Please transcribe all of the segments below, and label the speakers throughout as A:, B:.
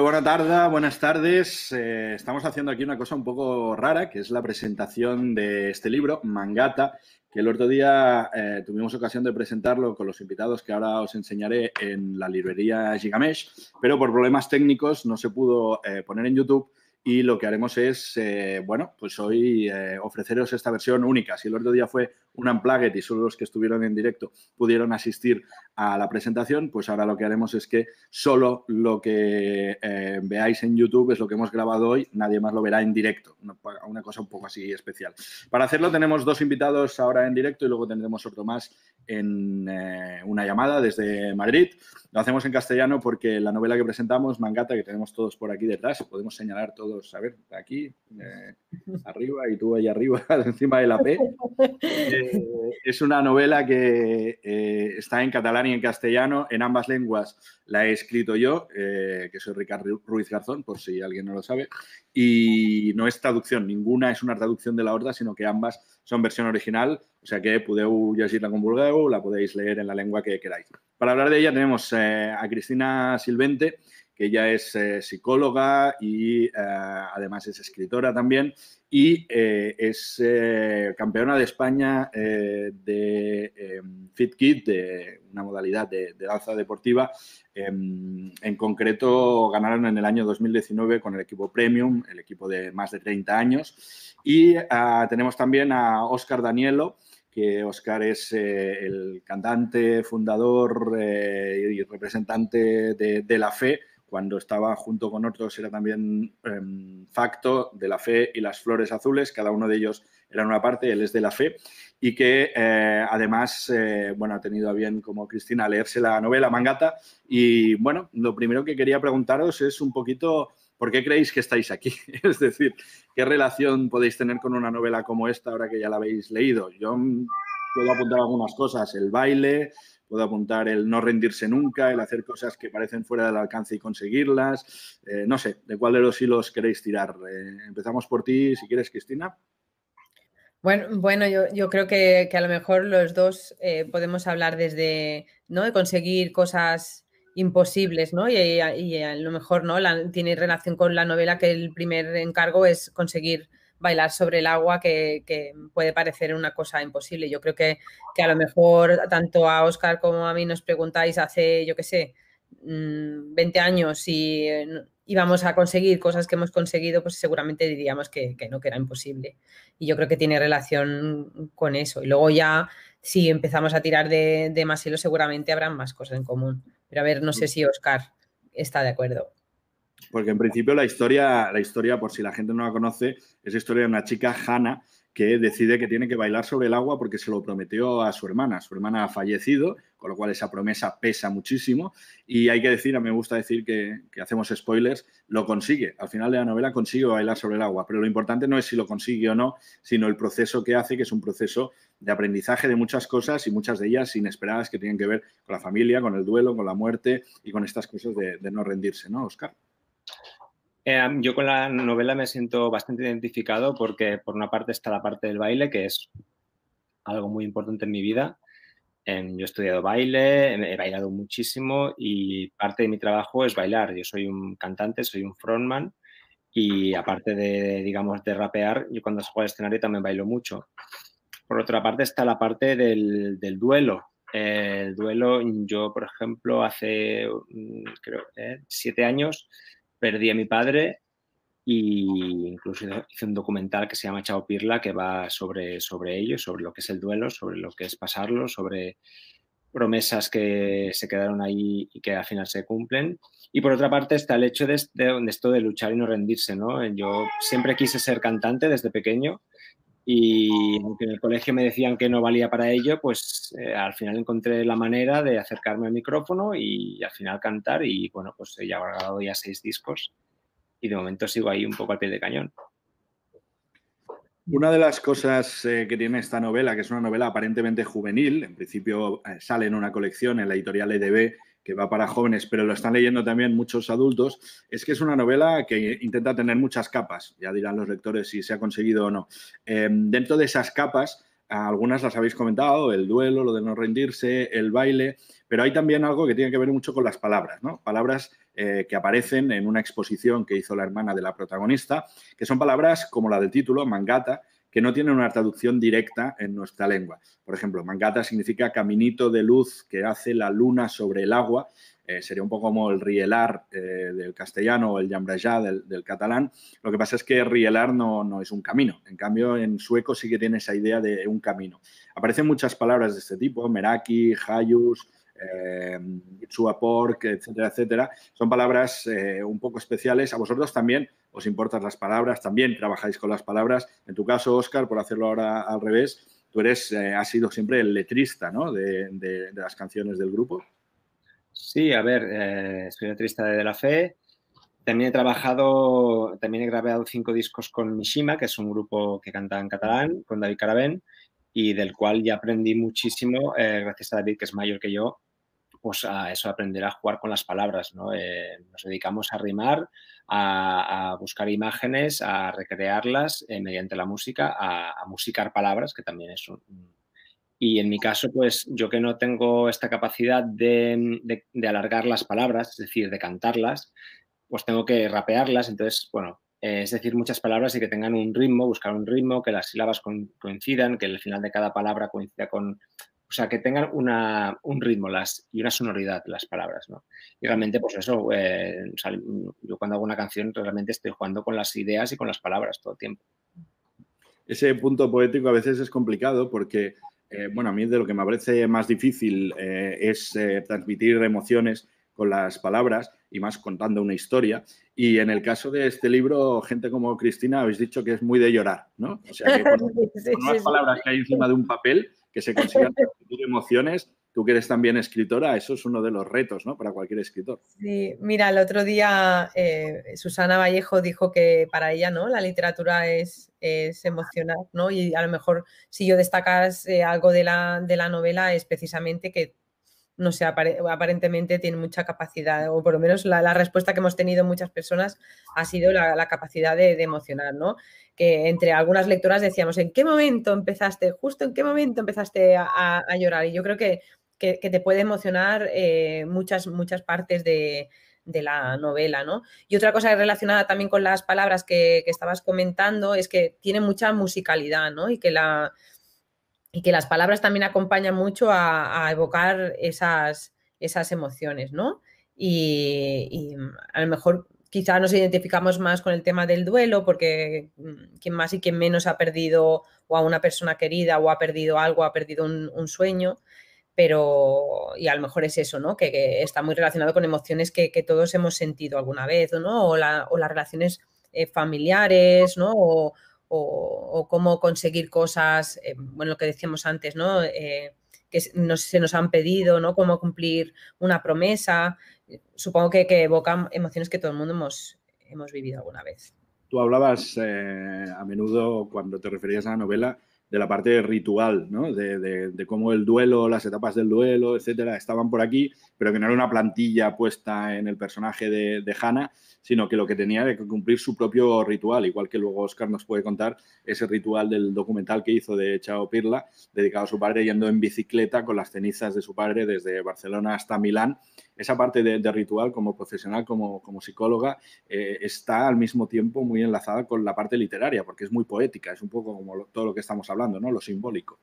A: buena tarde, buenas tardes. Eh, estamos haciendo aquí una cosa un poco rara, que es la presentación de este libro, Mangata, que el otro día eh, tuvimos ocasión de presentarlo con los invitados que ahora os enseñaré en la librería Gigamesh, pero por problemas técnicos no se pudo eh, poner en YouTube y lo que haremos es, bueno, pues hoy ofreceros esta versión única. Si el otro día fue un Unplugged y solo los que estuvieron en directo pudieron asistir a la presentación, pues ahora lo que haremos es que solo lo que eh, veáis en YouTube es lo que hemos grabado hoy, nadie más lo verá en directo, una, cosa un poco así especial. Para hacerlo tenemos dos invitados ahora en directo y luego tendremos otro más en eh, una llamada desde Madrid. Lo hacemos en castellano porque la novela que presentamos, Mangata, que tenemos todos por aquí detrás, podemos señalar todos, a ver, aquí, eh, arriba y tú ahí arriba, encima de la P. es una novela que eh, está en catalán y en castellano, en ambas lenguas. La he escrito yo, eh, que soy Ricardo Ruiz Garzón, por si alguien no lo sabe, y no es traducción, ninguna es una traducción de la horda, sino que ambas son versión original, o sea que podeu decirla con o la podéis leer en la lengua que queráis. Para hablar de ella tenemos eh, a Cristina Silvente, que ella es eh, psicóloga y eh, además es escritora también y eh, es campeona de España de em, Fit de una modalidad de, danza deportiva. Em, en concreto, ganaron en el año 2019 con el equipo Premium, el equipo de más de 30 años. Y ah, tenemos también a Oscar Danielo, que Oscar es el cantante, fundador y representante de, La Fe, cuando estaba junto con otros era también em, Facto, de la Fe y las Flores Azules, cada uno de ellos era una parte, él es de la Fe, y que eh, además, eh, bueno, ha tenido a bien como Cristina leerse la novela Mangata. Y bueno, lo primero que quería preguntaros es un poquito... ¿Por qué creéis que estáis aquí? Es decir, ¿qué relación podéis tener con una novela como esta ahora que ya la habéis leído? Yo puedo apuntar algunas cosas, el baile, puedo apuntar el no rendirse nunca, el hacer cosas que parecen fuera del alcance y conseguirlas. Eh, no sé, ¿de cuál de los hilos queréis tirar? Eh, empezamos por ti, si quieres,
B: Cristina. Bueno, bueno yo, creo que, a lo mejor los dos eh, podemos hablar desde, ¿no? De conseguir cosas imposibles, ¿no? Y, a, lo mejor, ¿no? La, tiene relación con la novela que el primer encargo es conseguir bailar sobre el agua que, puede parecer una cosa imposible. Yo creo que, a lo mejor tanto a Oscar como a mí nos preguntáis hace, yo qué sé, 20 mm, años si eh, íbamos a conseguir cosas que hemos conseguido, pues seguramente diríamos que, no, que era imposible. Y yo creo que tiene relación con eso. Y luego ya, si empezamos a tirar de, de más hilo, seguramente habrán más cosas en común. Pero a ver, no sé mm. si Oscar está de acuerdo.
A: Porque en principio la historia, la historia, por si la gente no la conoce, es la historia de una chica, Hannah, que decide que tiene que bailar sobre el agua porque se lo prometió a su hermana. Su hermana ha fallecido, con lo cual esa promesa pesa muchísimo. Y hay que decir, a mí me gusta decir que, hacemos spoilers, lo consigue. Al final de la novela consigue bailar sobre el agua, pero lo importante no es si lo consigue o no, sino el proceso que hace, que es un proceso de aprendizaje de muchas cosas y muchas de ellas inesperadas que tienen que ver con la familia, con el duelo, con la muerte y con estas cosas de, de no rendirse, ¿no, Oscar?
C: Em, yo con la novela me siento bastante identificado porque por una parte está la parte del baile, que es algo muy importante en mi vida. Em, yo he estudiado baile, he bailado muchísimo y parte de mi trabajo es bailar. Yo soy un cantante, soy un frontman y aparte de, digamos, de rapear, yo cuando salgo al escenario también bailo mucho. Por otra parte está la parte del, duelo. Eh, el duelo, yo, por ejemplo, hace mm, creo, eh, siete años perdí a mi padre y incluso hice un documental que se llama Chao Pirla que va sobre, sobre ello, sobre lo que es el duelo, sobre lo que es pasarlo, sobre promesas que se quedaron ahí y que al final se cumplen. Y por otra parte está el hecho de, de, esto de luchar y no rendirse, ¿no? Yo siempre quise ser cantante desde pequeño, y aunque en el colegio me decían que no valía para ello, pues eh, al final encontré la manera de acercarme al micrófono y, al final cantar. Y bueno, pues he grabado ya seis discos y de momento sigo ahí un poco al pie de cañón.
A: Una de las cosas eh, que tiene esta novela, que es una novela aparentemente juvenil, en principio eh, sale en una colección en la editorial EDB que va para jóvenes, pero lo están leyendo también muchos adultos, es que es una novela que intenta tener muchas capas, ya dirán los lectores si se ha conseguido o no. Eh, dentro de esas capas, algunas las habéis comentado, el duelo, lo de no rendirse, el baile, pero hay también algo que tiene que ver mucho con las palabras, ¿no? Palabras eh, que aparecen en una exposición que hizo la hermana de la protagonista, que son palabras como la del título, mangata, que no tienen una traducción directa en nuestra lengua. Por ejemplo, mangata significa caminito de luz que hace la luna sobre el agua. Eh, sería un poco como el rielar eh, del castellano o el yambrayá del, del, catalán. Lo que pasa es que rielar no, no es un camino. En cambio, en sueco sí que tiene esa idea de un camino. Aparecen muchas palabras de este tipo, meraki, hayus, eh, su Pork, etcétera, etcétera. Son palabras eh, un poco especiales. A vosotros también os importan las palabras, también trabajáis con las palabras. En tu caso, Oscar, por hacerlo ahora al revés, tú eres, eh, has sido siempre el letrista ¿no? de, las canciones del grupo.
C: Sí, a ver, eh, soy letrista de, la fe. También he trabajado, también he grabado cinco discos con Mishima, que es un grupo que canta en catalán, con David Carabén, y del cual ya aprendí muchísimo, gracias a David, que es mayor que yo, pues a eso, aprender a jugar con las palabras, ¿no? Eh, nos dedicamos a rimar, a, buscar imágenes, a recrearlas eh, mediante la música, a, musicar palabras, que también es un... Y en mi caso, pues yo que no tengo esta capacidad de, de alargar las palabras, es decir, de cantarlas, pues tengo que rapearlas, entonces, bueno, eh, es decir, muchas palabras y que tengan un ritmo, buscar un ritmo, que las sílabas coincidan, que el final de cada palabra coincida con, o sea, que tengan una, un ritmo las, y una sonoridad las palabras, ¿no? Y realmente, pues eso, eh,
A: yo cuando hago una canción realmente estoy jugando con las ideas y con las palabras todo el tiempo. Ese punto poético a veces es complicado porque, eh, bueno, a mí de lo que me parece más difícil eh, es transmitir emociones con las palabras y más contando una historia. Y en el caso de este libro, gente como Cristina, habéis dicho que es muy de llorar, ¿no? O sea, que
B: con, palabras
A: que hay encima de un papel, que se consigan emociones. Tú que eres también escritora, eso es uno de los retos, ¿no? Para cualquier escritor.
B: Sí, mira, el otro día eh, Susana Vallejo dijo que para ella, ¿no? La literatura es, es emocional, ¿no? Y a lo mejor si yo destacas algo de la, de la novela es precisamente que no sé, aparentemente tiene mucha capacidad, o por lo menos la, respuesta que hemos tenido muchas personas ha sido la, capacidad de, emocionar, ¿no? Que entre algunas lectoras decíamos, ¿en qué momento empezaste, justo en qué momento empezaste a, llorar? Y yo creo que, que, te puede emocionar eh, muchas, muchas partes de, de la novela, ¿no? Y otra cosa relacionada también con las palabras que, que estabas comentando es que tiene mucha musicalidad, ¿no? Y que la, y que las palabras también acompañan mucho a, evocar esas, esas emociones, ¿no? Y, mm, a lo mejor quizá nos identificamos más con el tema del duelo, porque mm, quien más y quien menos ha perdido o a una persona querida o ha perdido algo, ha perdido un, sueño, pero y a lo mejor es eso, ¿no? Que, está muy relacionado con emociones que, todos hemos sentido alguna vez, ¿no? O, la, o las relaciones eh, familiares, ¿no? o, cómo conseguir cosas, eh, bueno, lo que decíamos antes, ¿no? Eh, que se nos han pedido, ¿no? Cómo cumplir una promesa. Eh, supongo que, que evocan emociones que todo el mundo hemos vivido alguna vez.
A: Tú hablabas a menudo cuando te referías a la novela de la parte ritual, ¿no? de, cómo el duelo, las etapas del duelo, etcétera, estaban por aquí, pero que no era una plantilla puesta en el personaje de, Hanna, Hannah, sino que lo que tenía era que cumplir su propio ritual, igual que luego Oscar nos puede contar ese ritual del documental que hizo de Chao Pirla, dedicado a su padre yendo en bicicleta con las cenizas de su padre desde Barcelona hasta Milán. Esa parte de, ritual como profesional, como, como psicóloga, eh, está al mismo tiempo muy enlazada con la parte literaria, porque es muy poética, es un poco como todo lo que estamos hablando ¿no? Lo simbólico.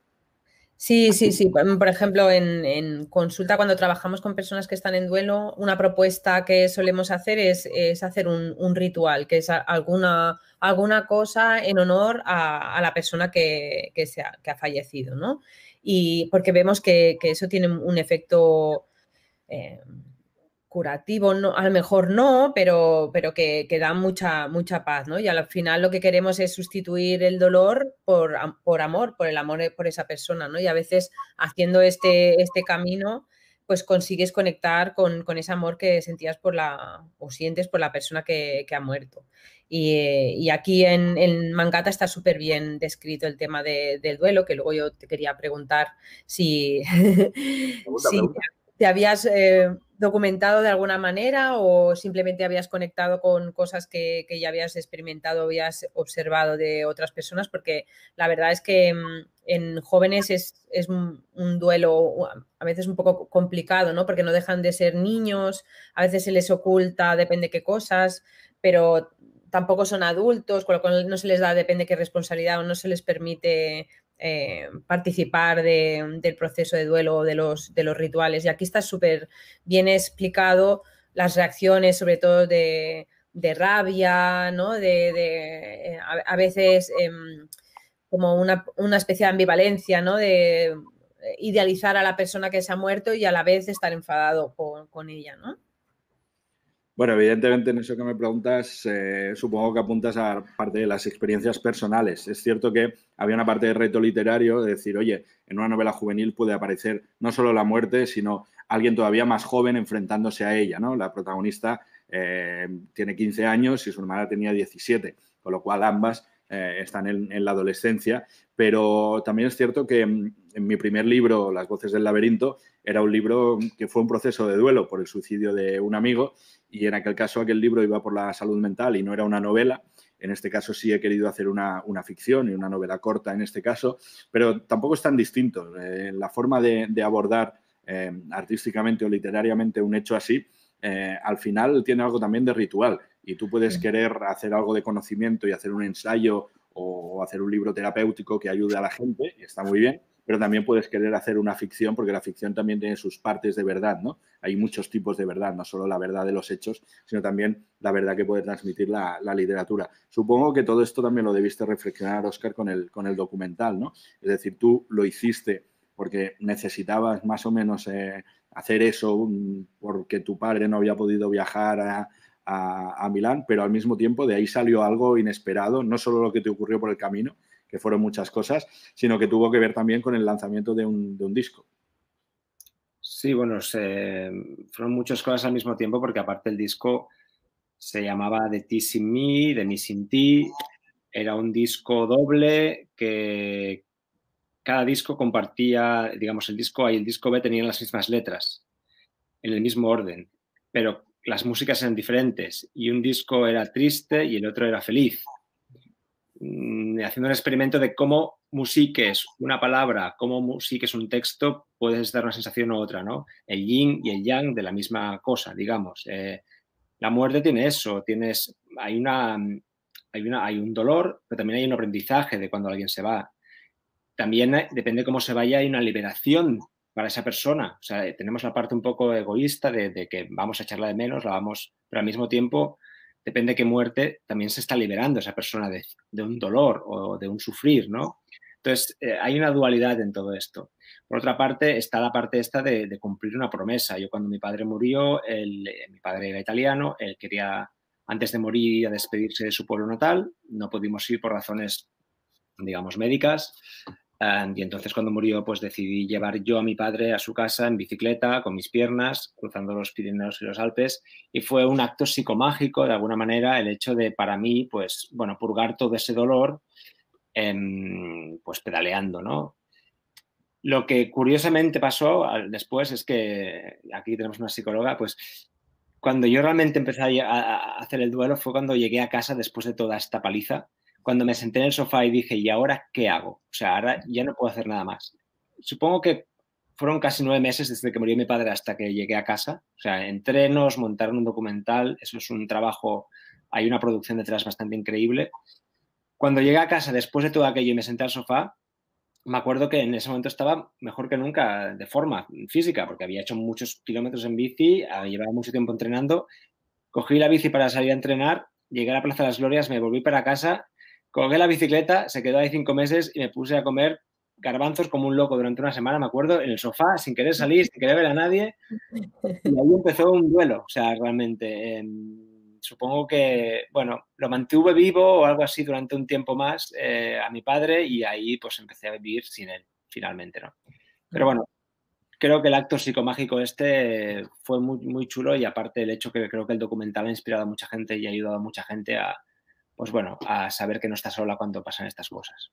B: Sí, sí, sí. Em, por ejemplo, en, consulta, cuando trabajamos con personas que están en duelo, una propuesta que solemos hacer es, hacer un, ritual, que es alguna, alguna cosa en honor a, la persona que, ha, fallecido, ¿no? Y porque vemos que, eso tiene un efecto em, curativo, no, a lo mejor no, pero, pero que, da mucha, mucha paz, ¿no? Y al final lo que queremos es sustituir el dolor por, por amor, por el amor eh, por esa persona, ¿no? Y a veces haciendo este, este camino, pues consigues conectar con, ese amor que sentías por la, o sientes por la persona que, que ha muerto. Y, eh, aquí en, en, Mangata está súper bien descrito el tema del duelo, que luego yo te quería preguntar si, si te habías... Eh, documentado de alguna manera o simplemente habías conectado con cosas que, ya habías experimentado, habías observado de otras personas? Porque la verdad es que mm, en jóvenes es, un, duelo a veces un poco complicado, ¿no? Porque no dejan de ser niños, a veces se les oculta, depende qué cosas, pero tampoco son adultos, con lo cual no se les da, depende qué responsabilidad o no se les permite eh, participar del proceso de duelo de los, de los rituales. Y aquí está súper bien explicado las reacciones, sobre todo de, rabia, ¿no? De, eh, a, veces em, como una, especie de ambivalencia, ¿no? De eh, idealizar a la persona que se ha muerto y a la vez estar enfadado con, con ella, ¿no?
A: Bueno, evidentemente en eso que me preguntas, eh, supongo que apuntas a parte de las experiencias personales. Es cierto que había una parte de reto literario de decir, oye, en una novela juvenil puede aparecer no solo la muerte, sino alguien todavía más joven enfrentándose a ella. ¿no? La protagonista eh, tiene 15 años y su hermana tenía 17, con lo cual ambas eh, están en, la adolescencia, pero también es cierto que mm, en, mi primer libro, Las voces del laberinto, era un libro mm, que fue un proceso de duelo por el suicidio de un amigo y en aquel caso aquel libro iba por la salud mental y no era una novela. En este caso sí he querido hacer una, ficción y una novela corta en este caso, pero tampoco es tan distinto. Eh, la forma de, abordar eh, artísticamente o literariamente un hecho así, al final tiene algo también de ritual y tú puedes querer hacer algo de conocimiento y hacer un ensayo o hacer un libro terapéutico que ayude a la gente, y está muy bien, pero también puedes querer hacer una ficción porque la ficción también tiene sus partes de verdad, ¿no? Hay muchos tipos de verdad, no solo la verdad de los hechos, sino también la verdad que puede transmitir la, literatura. Supongo que todo esto también lo debiste reflexionar, Oscar, con el, con el documental, ¿no? Es decir, tú lo hiciste porque necesitabas más o menos eh, hacer eso mm, porque tu padre no había podido viajar a, a, Milán, pero al mismo tiempo de ahí salió algo inesperado, no solo lo que te ocurrió por el camino, que fueron muchas cosas, sino que tuvo que ver también con el lanzamiento de un, disco. Sí, bueno, fueron muchas cosas al mismo tiempo porque aparte el disco
C: se llamaba De Ti Sin Mí, De Mí Sin Ti, era un disco doble que cada disco compartía, digamos, el disco A y el disco B tenían las mismas letras, en el mismo orden, pero las músicas eran diferentes y un disco era triste y el otro era feliz. Mm, haciendo un experimento de cómo musiques una palabra, cómo musiques un texto, puedes dar una sensación u otra, ¿no? El yin y el yang de la misma cosa, digamos. Eh, la muerte tiene eso, tienes, hay, una, hay, una, hay un dolor, pero también hay un aprendizaje de cuando alguien se va. También eh, depende cómo se vaya, hay una liberación para esa persona. O sea, eh, tenemos la parte un poco egoísta de, que vamos a echarla de menos, la vamos, pero al mismo tiempo, depende de qué muerte, también se está liberando esa persona de, un dolor o de un sufrir, ¿no? Entonces, eh, hay una dualidad en todo esto. Por otra parte, está la parte esta de, cumplir una promesa. Yo cuando mi padre murió, eh, mi padre era italiano, él quería, antes de morir, a despedirse de su pueblo natal. No pudimos ir por razones, digamos, médicas y entonces cuando murió, pues decidí llevar yo a mi padre a su casa en bicicleta, con mis piernas, cruzando los Pirineos y los Alpes. Y fue un acto psicomágico, de alguna manera, el hecho de, para mí, pues, bueno, purgar todo ese dolor, em, pues pedaleando, ¿no? Lo que curiosamente pasó después es que, aquí tenemos una psicóloga, pues cuando yo realmente empecé a, hacer el duelo fue cuando llegué a casa después de toda esta paliza cuando me senté en el sofá y dije, ¿y ahora qué hago? O sea, ahora ya no puedo hacer nada más. Supongo que fueron casi nueve meses desde que murió mi padre hasta que llegué a casa. O sea, entrenos, montaron un documental, eso es un trabajo, hay una producción detrás bastante increíble. Cuando llegué a casa, después de todo aquello y me senté al sofá, me acuerdo que en ese momento estaba mejor que nunca de forma física, porque había hecho muchos kilómetros en bici, ah, llevado mucho tiempo entrenando. Cogí la bici para salir a entrenar, llegué a la Plaza de las Glorias, me volví para casa Colgué la bicicleta, se quedó ahí cinco meses y me puse a comer garbanzos como un loco durante una semana, me acuerdo, en el sofá, sin querer salir, sin querer ver a nadie. Y ahí empezó un duelo, o sea, realmente. Em, supongo que, bueno, lo mantuve vivo o algo así durante un tiempo más eh, a mi padre y ahí pues empecé a vivir sin él, finalmente, ¿no? Pero bueno, creo que el acto psicomágico este fue muy, muy chulo y aparte el hecho que creo que el documental ha inspirado a mucha
A: gente y ha ayudado a mucha gente a, pues bueno, a saber que no está sola cuando pasan estas cosas.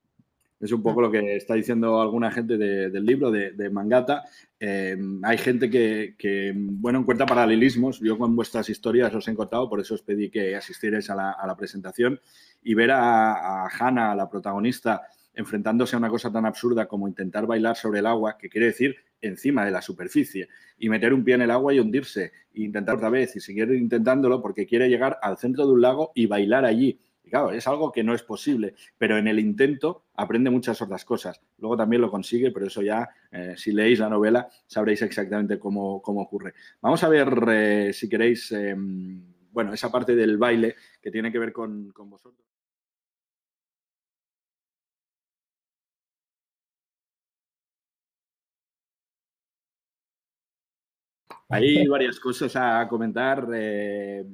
A: Es un poco lo que está diciendo alguna gente del libro de, Mangata. Eh, hay gente que, bueno, encuentra paralelismos. Yo con vuestras historias os he contado, por eso os pedí que asistierais a la, presentación. Y ver a, a Hannah, la protagonista, enfrentándose a una cosa tan absurda como intentar bailar sobre el agua, que quiere decir encima de la superficie, y meter un pie en el agua y hundirse, e intentar otra vez y seguir intentándolo porque quiere llegar al centro de un lago y bailar allí claro, es algo que no es posible, pero en el intento aprende muchas otras cosas. Luego también lo consigue, pero eso ya, eh, si leéis la novela, sabréis exactamente cómo, ocurre. Vamos a ver, eh, si queréis, em, bueno, esa parte del baile que tiene que ver con vosotros. Hay varias cosas a comentar, eh,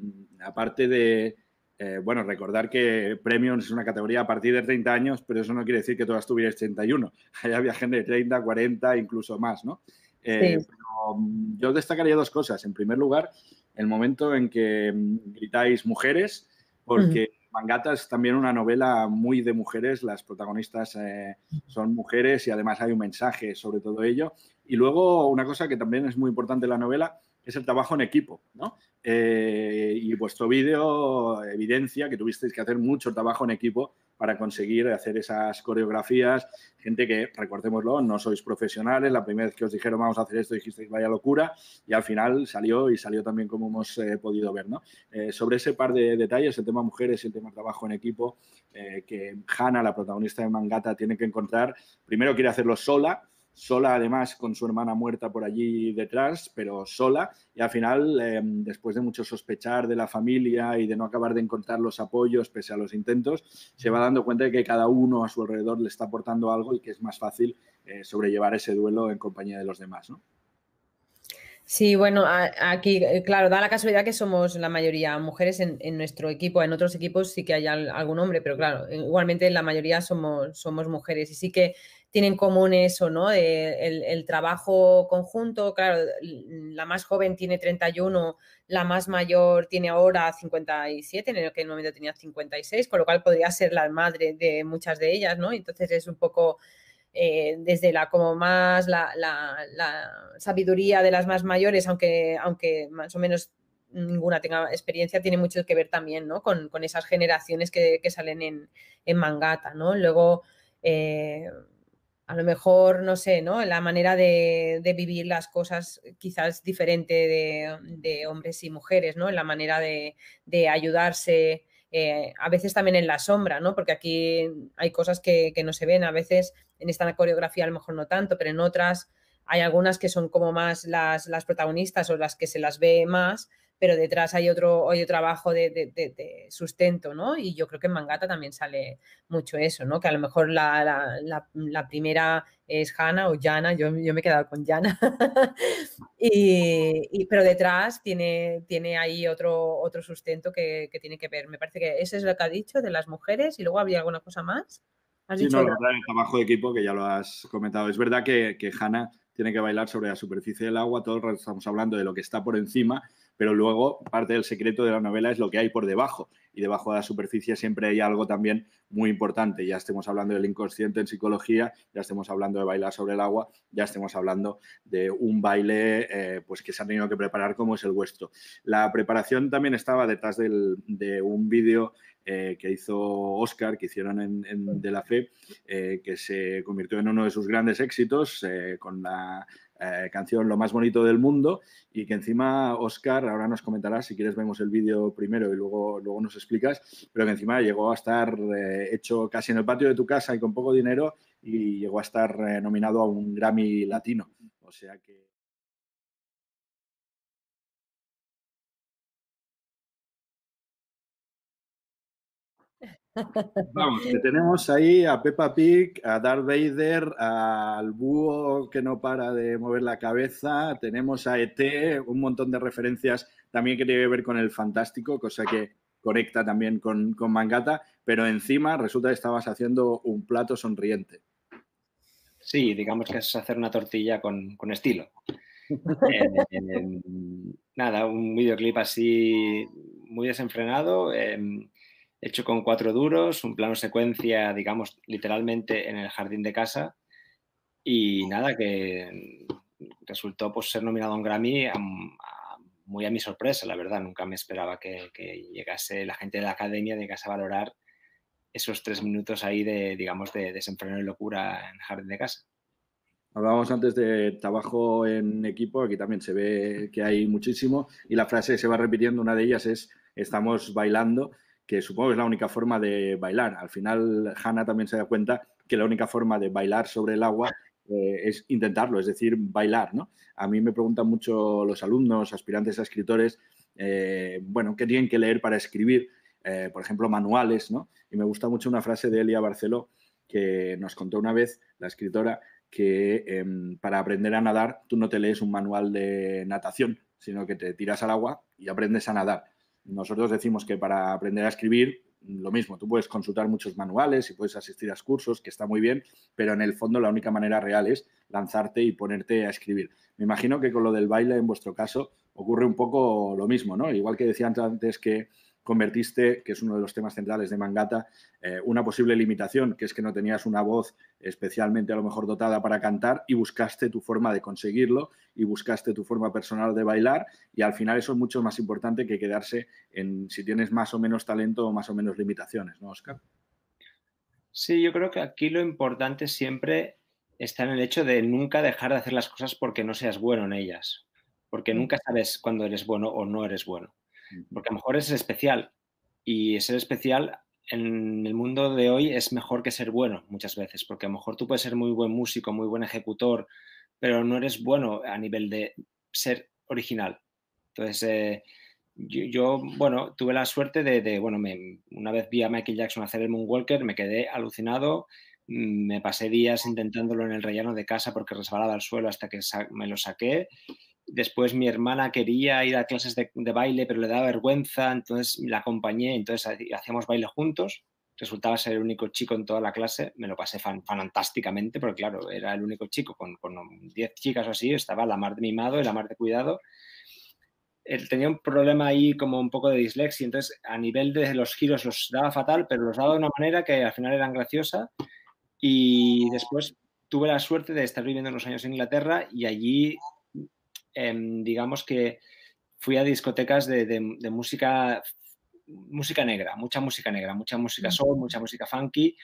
A: aparte de, eh, bueno, recordar que Premium es una categoría a partir de 30 años, pero eso no quiere decir que todas tuvierais 31. Allá había gente de 30, 40, incluso más, ¿no? Eh, mm, yo destacaría dos cosas. En primer lugar, el momento en que mm, gritáis mujeres, porque Mangata es también una novela muy de mujeres, las protagonistas eh, son mujeres y además hay un mensaje sobre todo ello. Y luego, una cosa que también es muy importante en la novela es el trabajo en equipo, ¿no? Eh, y vuestro vídeo evidencia que tuvisteis que hacer mucho trabajo en equipo para conseguir hacer esas coreografías. Gente que, recordémoslo, no sois profesionales. La primera vez que os dijeron vamos a hacer esto, dijisteis vaya locura. Y al final salió y salió también como hemos eh, podido ver, ¿no? Eh, sobre ese par de detalles, el tema mujeres y el tema trabajo en equipo, que Hannah, la protagonista de Mangata, tiene que encontrar. Primero quiere hacerlo sola sola además con su hermana muerta por allí detrás, pero sola. Y al final, em, después de mucho sospechar de la familia y de no acabar de encontrar los apoyos pese a los intentos, se va dando cuenta de que cada uno a su alrededor le está aportando algo y que es más fácil eh, sobrellevar ese duelo en compañía de los demás.
B: Sí, bueno, aquí, eh, claro, da la casualidad que somos la mayoría mujeres en, nuestro equipo. En otros equipos sí que hay algún hombre, pero claro, igualmente la mayoría somos, somos mujeres. Y sí que tienen en común eso, ¿no? El, trabajo conjunto, claro, la más joven tiene 31, la más mayor tiene ahora 57, en el momento tenía 56, con lo cual podría ser la madre de muchas de ellas, ¿no? Entonces es un poco eh, desde la como más la, sabiduría de las más mayores, aunque, aunque más o menos ninguna tenga experiencia, tiene mucho que ver también, ¿no? Con, esas generaciones que, salen en, mangata, ¿no? Luego... Eh, a lo mejor, no sé, ¿no? La manera de, de vivir las cosas eh, quizás diferente de, de, hombres y mujeres, ¿no? En la manera de, de ayudarse, eh, a veces también en la sombra, ¿no? Porque aquí hay cosas que, que, no se ven, a veces en esta coreografía a lo mejor no tanto, pero en otras hay algunas que son como más las, las protagonistas o las que se las ve más, pero detrás hay otro, hay otro trabajo de, sustento, ¿no? Y yo creo que en Mangata también sale mucho eso, ¿no? Que a lo mejor la, la, primera es Hanna o Jana, yo, yo, me he quedado con Jana, y, pero detrás tiene, tiene ahí otro, otro sustento que, que, tiene que ver. Me parece que eso es lo que ha dicho de las mujeres y luego había alguna cosa más. ¿Has sí, dicho no,
A: el trabajo de equipo que ya lo has comentado. Es verdad que, que tiene que bailar sobre la superficie del agua, todo el rato estamos hablando de lo que está por encima, pero luego parte del secreto de la novela es lo que hay por debajo, y debajo de la superficie siempre hay algo también muy importante, ya estemos hablando del inconsciente en psicología, ya estemos hablando de bailar sobre el agua, ya estemos hablando de un baile eh, pues que se ha tenido que preparar como es el vuestro. La preparación también estaba detrás del, de un vídeo eh, que hizo Oscar, que hicieron en, De la Fe, eh, que se convirtió en uno de sus grandes éxitos eh, con la canción Lo más bonito del mundo y que encima Oscar, ahora nos comentará si quieres vemos el vídeo primero y luego, luego nos explicas, pero que encima llegó a estar hecho casi en el patio de tu casa y con poco dinero y llegó a estar nominado a un Grammy latino. O sea que...
D: Vamos, tenemos
A: ahí a Peppa Pig, a Darth Vader, al búho que no para de mover la cabeza, tenemos a ET, un montón de referencias también que tiene que ver con el fantástico, cosa que conecta también con, con Mangata, pero encima resulta que estabas haciendo un plato sonriente. Sí, digamos que es hacer una tortilla con, estilo.
C: Eh, eh, nada, un videoclip así muy desenfrenado. Em, hecho con cuatro duros, un plano secuencia, digamos, literalmente en el jardín de casa. Y nada, que resultó pues, ser nominado a un Grammy muy a mi sorpresa, la verdad. Nunca me esperaba que, llegase la gente de la academia, llegase a valorar esos tres minutos ahí de, digamos, de
A: desenfreno y locura en el jardín de casa. Hablábamos antes de trabajo en equipo, aquí también se ve que hay muchísimo y la frase que se va repitiendo, una de ellas es estamos bailando que supongo que es la única forma de bailar. Al final, Hannah también se da cuenta que la única forma de bailar sobre el agua eh, es intentarlo, es decir, bailar. ¿no? A mí me preguntan mucho los alumnos, aspirantes a escritores, eh, bueno, ¿qué tienen que leer para escribir? Eh, por ejemplo, manuales, ¿no? Y me gusta mucho una frase de Elia Barceló que nos contó una vez la escritora que em, para aprender a nadar tú no te lees un manual de natación, sino que te tiras al agua y aprendes a nadar. Nosotros decimos que para aprender a escribir, lo mismo, tú puedes consultar muchos manuales y puedes asistir a cursos, que está muy bien, pero en el fondo la única manera real es lanzarte y ponerte a escribir. Me imagino que con lo del baile, en vuestro caso, ocurre un poco lo mismo, ¿no? Igual que decía antes que convertiste, que es uno de los temas centrales de Mangata, eh, una posible limitación, que es que no tenías una voz especialmente a lo mejor dotada para cantar y buscaste tu forma de conseguirlo y buscaste tu forma personal de bailar y al final eso es mucho más importante que quedarse en si tienes más o menos talento o más o menos limitaciones, ¿no, Oscar?
C: Sí, yo creo que aquí lo importante siempre está en el hecho de nunca dejar de hacer las cosas porque no seas bueno en ellas, porque mm. nunca sabes cuándo eres bueno o no eres bueno. Porque a lo mejor es especial y ser especial en el mundo de hoy es mejor que ser bueno muchas veces, porque a lo mejor tú puedes ser muy buen músico, muy buen ejecutor, pero no eres bueno a nivel de ser original. Entonces, eh, yo, bueno, tuve la suerte de, bueno, una vez vi a Michael Jackson hacer el Moonwalker, me quedé alucinado, me pasé días intentándolo en el rellano de casa porque resbalaba al suelo hasta que me lo saqué Después mi hermana quería ir a clases de, baile, pero le daba vergüenza, entonces la acompañé, entonces hacíamos baile juntos resultaba ser el único chico en toda la clase, me lo pasé fantásticamente, porque claro, era el único chico, con, con 10 chicas o así, estaba la mar de mimado y la mar de cuidado. Él tenía un problema ahí como un poco de dislexia, entonces a nivel de los giros los daba fatal, pero los daba de una manera que al final eran graciosa y después tuve la suerte de estar viviendo unos años en Inglaterra y allí Em, digamos que fui a discotecas de, música, música negra, mucha música negra, mucha música mm. soul, mucha música funky,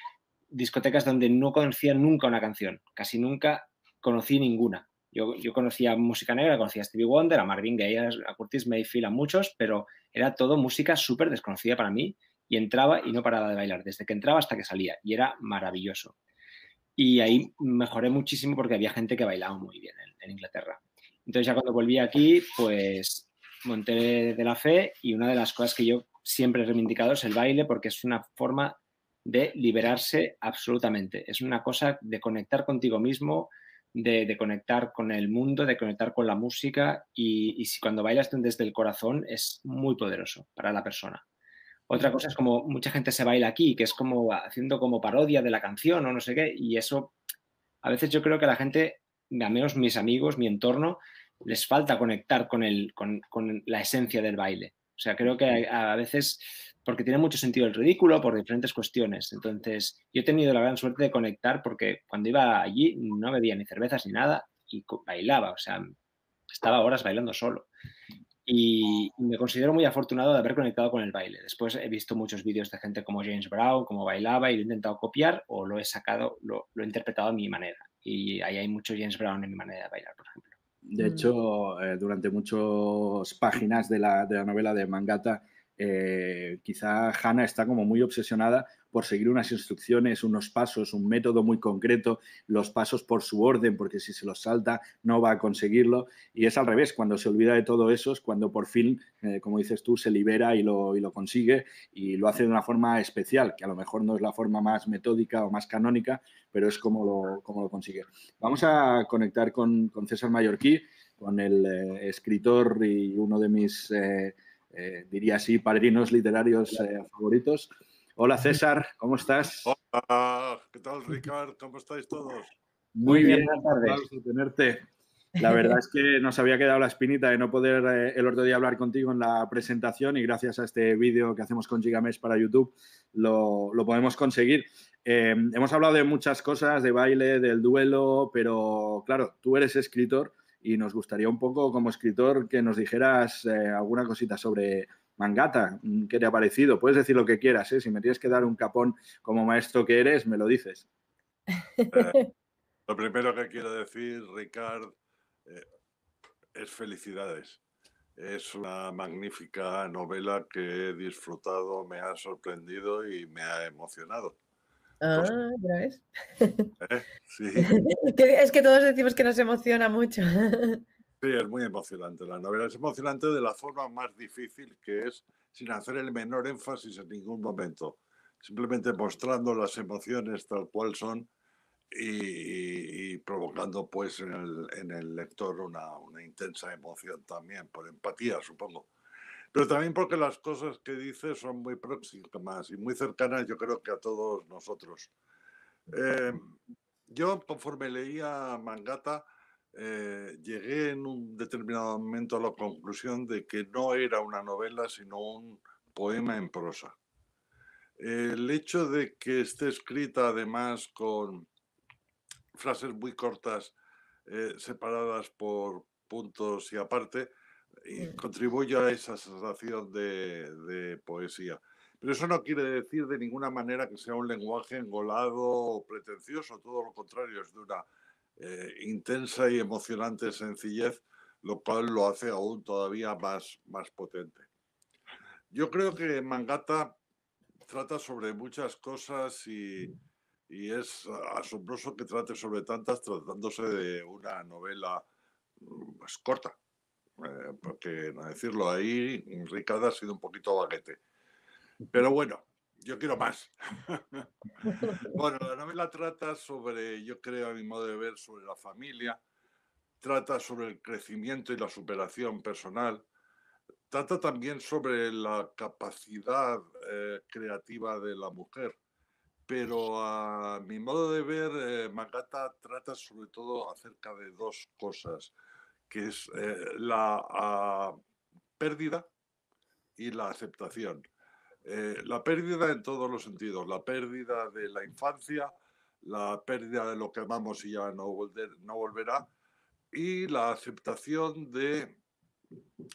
C: discotecas donde no conocía nunca una canción, casi nunca conocí ninguna. Yo, conocía música negra, conocía a Stevie Wonder, a Marvin Gaye, a Curtis Mayfield, a muchos, pero era todo música súper desconocida para mí y entraba y no paraba de bailar, desde que entraba hasta que salía y era maravilloso. Y ahí mejoré muchísimo porque había gente que bailaba muy bien en Inglaterra. Entonces ya cuando volví aquí, pues monté de la fe y una de las cosas que yo siempre he reivindicado es el baile porque es una forma de liberarse absolutamente. Es una cosa de conectar contigo mismo, de, conectar con el mundo, de conectar con la música y, si cuando bailas desde el corazón es muy poderoso para la persona. Otra cosa es como mucha gente se baila aquí, que es como haciendo como parodia de la canción o no sé qué, y eso a veces yo creo que la gente a menos mis amigos, mi entorno, les falta conectar con, con, la esencia del baile. O sea, creo que a, veces, porque tiene mucho sentido el ridículo por diferentes cuestiones. Entonces, yo he tenido la gran suerte de conectar porque cuando iba allí no bebía ni cervezas ni nada y bailaba. O sea, estaba horas bailando solo. Y me considero muy afortunado de haber conectado con el baile. Después he visto muchos vídeos de gente como James Brown, cómo bailaba y lo he intentado copiar o lo he sacado,
A: lo he interpretado a mi manera y ahí hay mucho James Brown en mi manera de bailar, por ejemplo. De mm. hecho, eh, durante muchas páginas de la novela de Mangata, eh, quizá Hannah está como muy obsesionada por seguir unas instrucciones, unos pasos, un método muy concreto, los pasos por su orden, porque si se los salta no va a conseguirlo. Y es al revés, cuando se olvida de todo eso es cuando por fin, eh, como dices tú, se libera y lo, consigue y lo hace de una forma especial, que a lo mejor no es la forma más metódica o más canónica, pero es como lo, consigue. Vamos a conectar con, César Mallorquí, con el eh, escritor y uno de mis... Eh, diría así, padrinos literarios eh, favoritos. Hola César, ¿cómo estás? Hola,
D: ¿qué tal Ricardo? ¿Cómo estáis todos? Muy, bien, buenas tardes. tenerte. La verdad
A: es que nos había quedado la espinita de no poder eh, el otro día hablar contigo en la presentación y gracias a este vídeo que hacemos con Gigamesh para YouTube lo, podemos conseguir. Em, hemos hablado de muchas cosas, de baile, del duelo, pero claro, tú eres escritor y nos gustaría un poco como escritor que nos dijeras eh, alguna cosita sobre Mangata, mm, qué te ha parecido. Puedes decir lo que quieras, ¿eh? si me tienes que dar un capón como maestro que eres, me lo dices.
D: Eh, lo primero que quiero decir, Ricard, es felicidades. Es una magnífica novela que he disfrutado, me ha sorprendido y me ha emocionado. Ah, ya pues
B: eh, es que todos decimos que nos emociona mucho.
D: Sí, es muy emocionante la novela. Es emocionante de la forma más difícil que es sin hacer el menor énfasis en ningún momento. Simplemente mostrando las emociones tal cual son y, provocando pues en el, lector una, intensa emoción también, por empatía, supongo pero también porque las cosas que dice son muy próximas y muy cercanas, yo creo que a todos nosotros. Eh, yo, conforme leía Mangata, eh, llegué en un determinado momento a la conclusión de que no era una novela, sino un poema en prosa. El hecho de que esté escrita además con frases muy cortas, eh, separadas por puntos y aparte, y mm. contribuye a esa sensación de, poesía. Pero eso no quiere decir de ninguna manera que sea un lenguaje engolado o pretencioso, todo lo contrario, es de una eh, intensa y emocionante sencillez, lo cual lo hace aún todavía más, más potente. Yo creo que Mangata trata sobre muchas cosas y, y es asombroso que trate sobre tantas tratándose de una novela más mm, pues, corta, eh, porque a decirlo ahí, Ricardo ha sido un poquito baguete. Pero bueno, yo quiero más. bueno, la novela trata sobre, yo creo, a mi modo de ver, sobre la familia, trata sobre el crecimiento y la superación personal, trata también sobre la capacidad eh, creativa de la mujer. Pero a mi modo de ver, eh, Magata trata sobre todo acerca de dos cosas que es eh, la ah, pérdida y la aceptación. Eh, la pérdida en todos los sentidos, la pérdida de la infancia, la pérdida de lo que amamos y ya no, volverá, y la aceptación de,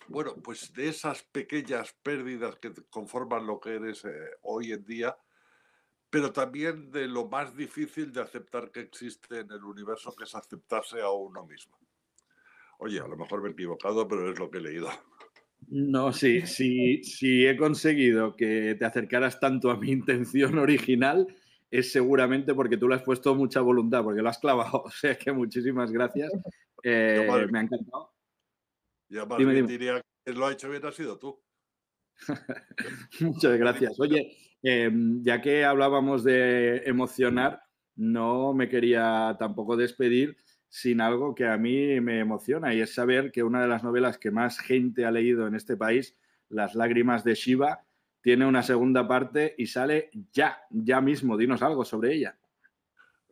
D: bueno, pues de esas pequeñas pérdidas que conforman lo que eres eh, hoy en día, pero también de lo más difícil de aceptar que existe en el universo, que es aceptarse a uno mismo. Oye, a lo mejor me he equivocado, pero es lo que he leído.
A: No, sí, sí, sí he conseguido que te acercaras tanto a mi intención original, es seguramente porque tú le has puesto mucha voluntad, porque lo has clavado. O sea que muchísimas gracias. Eh, me ha
D: encantado. Ya para dime, diría que lo ha hecho bien, ha sido tú.
A: Muchas gracias. Oye, em, ya que hablábamos de emocionar, no me quería tampoco despedir sin algo que a mí me emociona y es saber que una de las novelas que más gente ha leído en este país, Las lágrimas de Shiva, tiene una segunda parte y sale ya, ya mismo. Dinos algo sobre ella.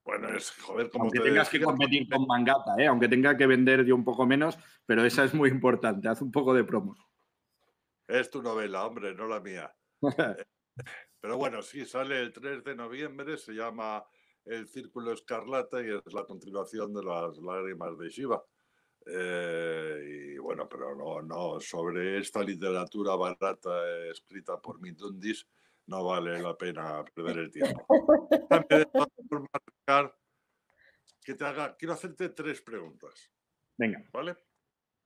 A: Bueno,
D: es joder, como que tengas que competir con Mangata,
A: ¿eh? aunque tenga que vender de un poco menos, pero esa es muy importante. Haz un poco de promo.
D: Es tu novela, hombre, no la mía. Eh, pero bueno, sí, sale el 3 de noviembre, se llama el círculo escarlata y es la continuación de las lágrimas de Shiva. Eh, y bueno, pero no, no, sobre esta literatura barata escrita por Mitundis no vale la pena perder el tiempo. que te haga, quiero hacerte tres preguntas. Venga. ¿Vale?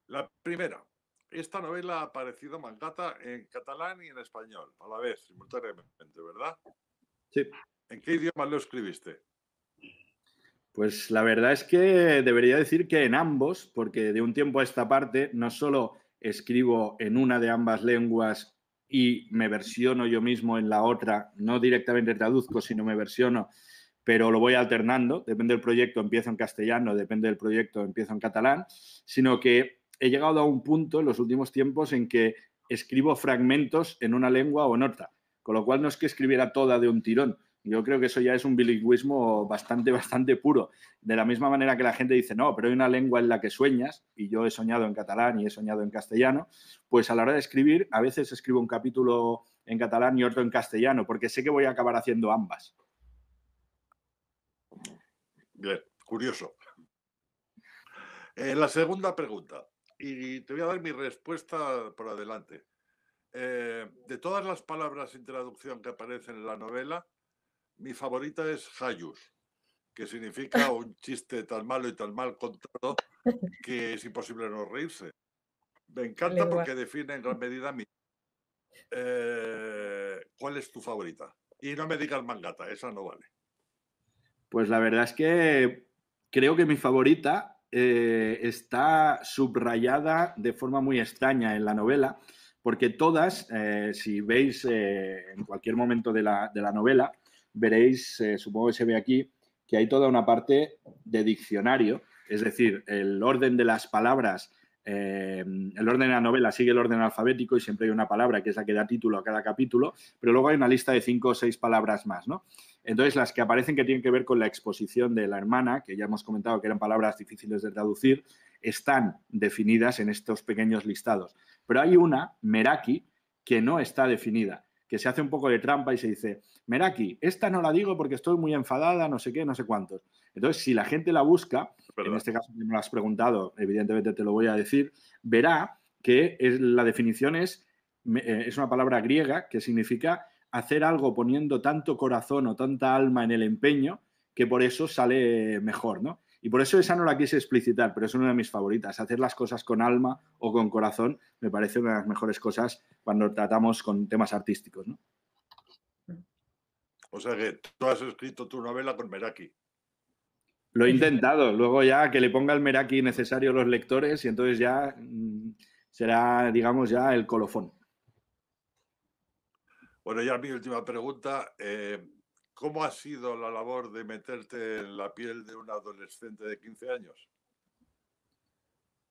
D: La primera, esta novela ha aparecido malgata en catalán y en español, a la vez, simultáneamente, ¿verdad? Sí. ¿En qué idioma lo escribiste?
A: Pues la verdad es que debería decir que en ambos, porque de un tiempo a esta parte no solo escribo en una de ambas lenguas y me versiono yo mismo en la otra, no directamente traduzco, sino me versiono, pero lo voy alternando, depende del proyecto empiezo en castellano, depende del proyecto empiezo en catalán, sino que he llegado a un punto en los últimos tiempos en que escribo fragmentos en una lengua o en otra, con lo cual no es que escribiera toda de un tirón, yo creo que eso ya es un bilingüismo bastante, bastante puro. De la misma manera que la gente dice, no, pero hay una lengua en la que sueñas, y yo he soñado en catalán y he soñado en castellano, pues a la hora de escribir, a veces escribo un capítulo en catalán y otro en castellano, porque sé que voy a acabar haciendo ambas.
D: Bien, curioso. Eh, la segunda pregunta, y te voy a dar mi respuesta por adelante. Eh, de todas las palabras sin traducción que aparecen en la novela, mi favorita es Hayus, que significa un chiste tan malo y tan mal contado que es imposible no reírse. Me encanta porque define en gran medida mi. Eh, ¿Cuál es tu favorita? Y no me digas mangata, esa no vale.
A: Pues la verdad es que creo que mi favorita eh, está subrayada de forma muy extraña en la novela, porque todas, eh, si veis en cualquier momento de la novela, veréis, eh, supongo que se ve aquí, que hay toda una parte de diccionario, es decir, el orden de las palabras, eh, el orden de la novela sigue el orden alfabético y siempre hay una palabra que es la que da título a cada capítulo, pero luego hay una lista de cinco o seis palabras más, ¿no? Entonces, las que aparecen que tienen que ver con la exposición de la hermana, que ya hemos comentado que eran palabras difíciles de traducir, están definidas en estos pequeños listados. Pero hay una, Meraki, que no está definida que se hace un poco de trampa y se dice, Meraki, esta no la digo porque estoy muy enfadada, no sé qué, no sé cuántos. Entonces, si la gente la busca, en este caso me lo has preguntado, evidentemente te lo voy a decir, verá que es, la definición es, eh, es una palabra griega que significa hacer algo poniendo tanto corazón o tanta alma en el empeño que por eso sale mejor, ¿no? Y por eso esa no la quise explicitar, pero es una de mis favoritas. Hacer las cosas con alma o con corazón me parece una de las mejores cosas cuando tratamos con temas artísticos. ¿no?
D: O sea que tú has escrito tu novela con Meraki.
A: Lo he intentado, luego ya que le ponga el Meraki necesario a los lectores y entonces ya mm, será, digamos, ya el colofón.
D: Bueno, ya mi última pregunta. Eh, ¿Cómo ha sido la labor de meterte en la piel de un adolescente de 15 años?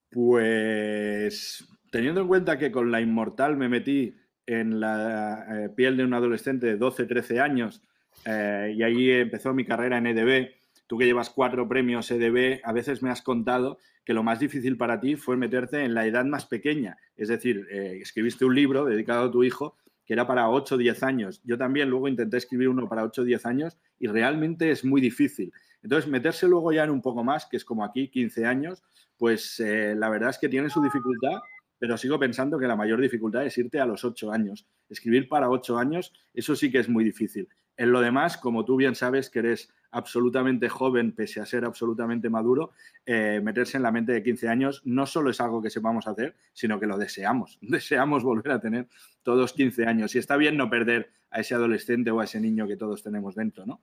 A: Pues teniendo en cuenta que con la Inmortal me metí en la eh, piel de un adolescente de 12, 13 años eh, y ahí empezó mi carrera en EDB, tú que llevas cuatro premios EDB, a veces me has contado que lo más difícil para ti fue meterte en la edad más pequeña, es decir, eh, escribiste un libro dedicado a tu hijo que era para 8 o 10 años. Yo también luego intenté escribir uno para 8 o 10 años y realmente es muy difícil. Entonces, meterse luego ya en un poco más, que es como aquí, 15 años, pues eh, la verdad es que tiene su dificultad, pero sigo pensando que la mayor dificultad es irte a los 8 años. Escribir para 8 años, eso sí que es muy difícil. En lo demás, como tú bien sabes que eres absolutamente joven, pese a ser absolutamente maduro, eh, meterse en la mente de 15 años no solo es algo que sepamos hacer, sino que lo deseamos. Deseamos volver a tener todos 15 años. Y está bien no perder a ese adolescente o a ese niño que todos tenemos dentro, ¿no?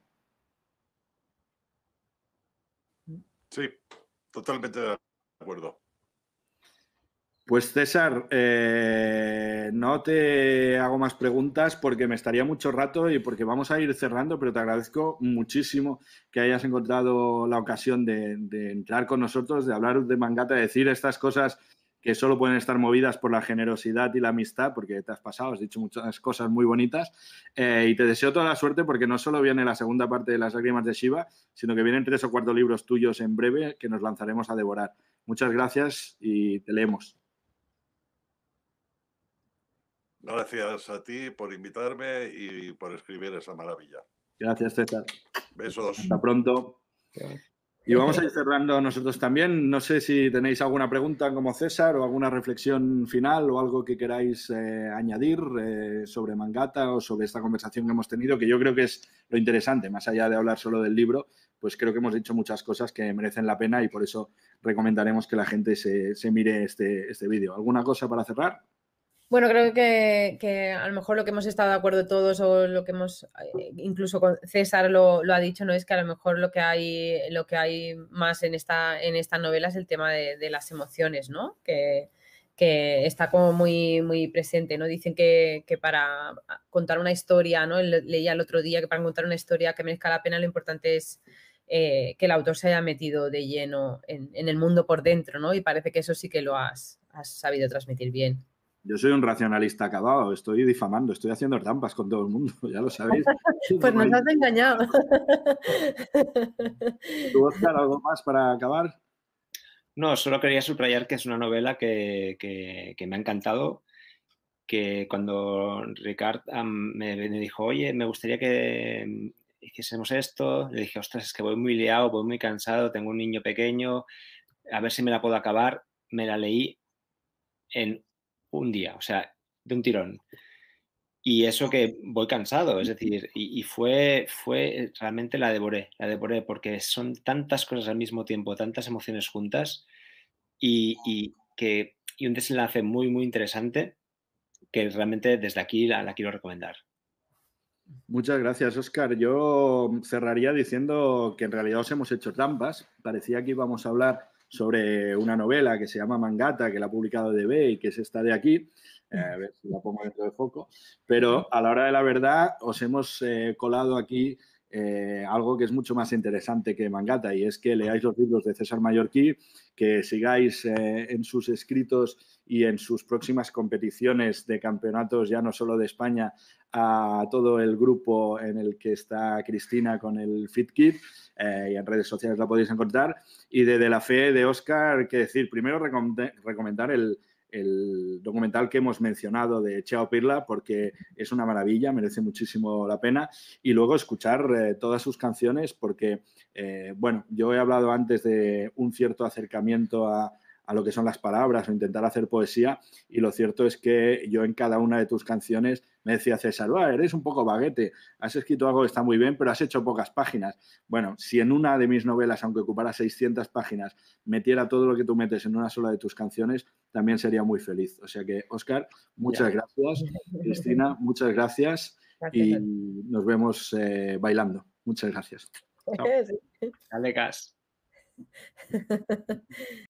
D: Sí, totalmente de acuerdo.
A: Pues César, eh, no te hago más preguntas porque me estaría mucho rato y porque vamos a ir cerrando, pero te agradezco muchísimo que hayas encontrado la ocasión de, entrar con nosotros, de hablar de mangata, de decir estas cosas que solo pueden estar movidas por la generosidad y la amistad, porque te has pasado, has dicho muchas cosas muy bonitas. Eh, y te deseo toda la suerte porque no solo viene la segunda parte de Las Lágrimas de Shiva, sino que vienen tres o cuatro libros tuyos en breve que nos lanzaremos a devorar. Muchas gracias y te leemos.
D: Gracias a ti por invitarme y por escribir esa maravilla.
A: Gracias, César. Besos. Hasta pronto. Y vamos a ir cerrando nosotros también. No sé si tenéis alguna pregunta como César o alguna reflexión final o algo que queráis eh, añadir eh, sobre Mangata o sobre esta conversación que hemos tenido, que yo creo que es lo interesante, más allá de hablar solo del libro, pues creo que hemos dicho muchas cosas que merecen la pena y por eso recomendaremos que la gente se, se mire este, este vídeo. ¿Alguna cosa para cerrar?
B: Bueno, creo que, a lo mejor lo que hemos estado de acuerdo todos o lo que hemos, eh, incluso con César lo, ha dicho, ¿no? Es que a lo mejor lo que hay, lo que hay más en esta, en esta novela es el tema de, las emociones, ¿no? Que, que está como muy, muy presente, ¿no? Dicen que, para contar una historia, ¿no? Leía el otro día que para contar una historia que merezca la pena lo importante es eh, que el autor se haya metido de lleno en, el mundo por dentro, ¿no? Y parece que eso sí que lo has sabido transmitir bien.
A: Yo soy un racionalista acabado, estoy difamando, estoy haciendo trampas con todo el mundo, ya lo sabéis.
B: pues nos has engañado.
A: ¿Tú, Oscar, algo más para acabar?
C: No, solo quería subrayar que es una novela que, me ha encantado, que cuando Ricard me, me, dijo, oye, me gustaría que hiciésemos esto, le dije, ostras, es que voy muy liado, voy muy cansado, tengo un niño pequeño, a ver si me la puedo acabar, me la leí en un día, o sea, de un tirón. Y eso que voy cansado, es decir, y, fue, fue, realmente la devoré, la devoré, porque son tantas cosas al mismo tiempo, tantas emociones juntas y, que, y un desenlace muy, muy interesante que realmente desde aquí la, la quiero recomendar.
A: Muchas gracias, Oscar. Yo cerraría diciendo que en realidad os hemos hecho trampas. Parecía que íbamos a hablar sobre una novela que se llama Mangata, que la ha publicado DB y que es esta de aquí. Eh, a ver si la pongo dentro de foco. Pero a la hora de la verdad, os hemos eh, colado aquí eh, algo que es mucho más interesante que Mangata y es que leáis los libros de César Mallorquí, que sigáis eh, en sus escritos y en sus próximas competiciones de campeonatos, ya no solo de España, a todo el grupo en el que está Cristina con el FitKit eh, y en redes sociales la podéis encontrar. Y de, la fe de Oscar, que decir, primero recomendar el, el documental que hemos mencionado de Cheo Pirla, porque es una maravilla, merece muchísimo la pena. Y luego escuchar eh, todas sus canciones, porque, eh, bueno, yo he hablado antes de un cierto acercamiento a, a lo que son las palabras o intentar hacer poesía. Y lo cierto es que yo en cada una de tus canciones me decía César, eres un poco baguete, has escrito algo que está muy bien, pero has hecho pocas páginas. Bueno, si en una de mis novelas, aunque ocupara 600 páginas, metiera todo lo que tú metes en una sola de tus canciones, también sería muy feliz. O sea que, Oscar, muchas gracias. Cristina, muchas gracias. y nos vemos eh, bailando. Muchas gracias.
C: Chao.